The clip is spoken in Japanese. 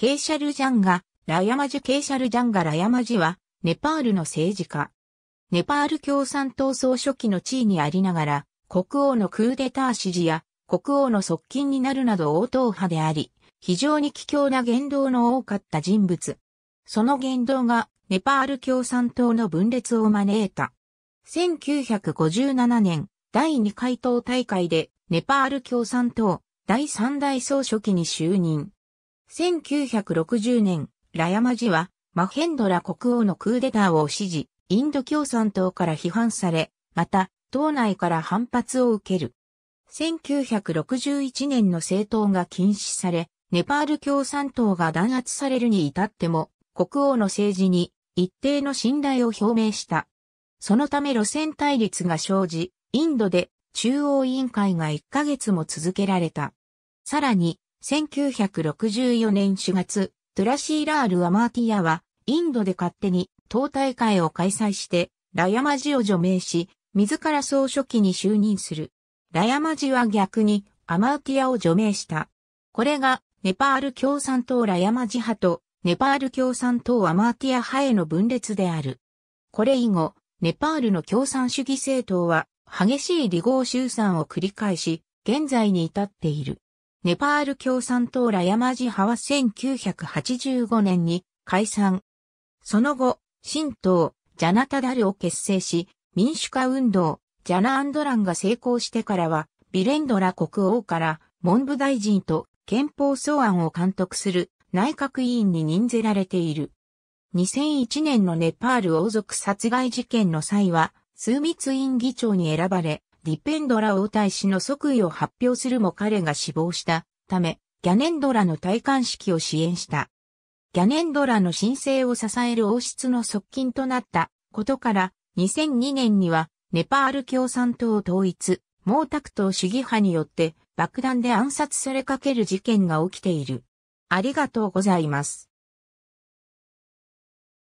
ケーシャルジャンガ、ラヤマジュケーシャルジャンガラヤマジュは、ネパールの政治家。ネパール共産党総書記の地位にありながら、国王のクーデター支持や、国王の側近になるなど応答派であり、非常に貴重な言動の多かった人物。その言動が、ネパール共産党の分裂を招いた。1957年、第2回党大会で、ネパール共産党、第3代総書記に就任。1960年、ラヤマジは、マヘンドラ国王のクーデターを支持、インド共産党から批判され、また、党内から反発を受ける。1961年の政党が禁止され、ネパール共産党が弾圧されるに至っても、国王の政治に一定の信頼を表明した。そのため路線対立が生じ、インドで中央委員会が1ヶ月も続けられた。さらに、1964年4月、トゥラシーラール・アマーティアは、インドで勝手に、党大会を開催して、ラヤマジを除名し、自ら総書記に就任する。ラヤマジは逆に、アマーティアを除名した。これが、ネパール共産党ラヤマジ派と、ネパール共産党アマーティア派への分裂である。これ以後、ネパールの共産主義政党は、激しい離合集散を繰り返し、現在に至っている。ネパール共産党ラヤマジ派は1985年に解散。その後、新党、ジャナタダルを結成し、民主化運動、ジャナアンドランが成功してからは、ビレンドラ国王から文部大臣と憲法草案を監督する内閣委員に任ぜられている。2001年のネパール王族殺害事件の際は、ス密ミツ委員議長に選ばれ、ディペンドラ王太子の即位を発表するも彼が死亡したため、ギャネンドラの戴冠式を支援した。ギャネンドラの申請を支える王室の側近となったことから、2002年にはネパール共産党統一、毛沢東主義派によって爆弾で暗殺されかける事件が起きている。ありがとうございます。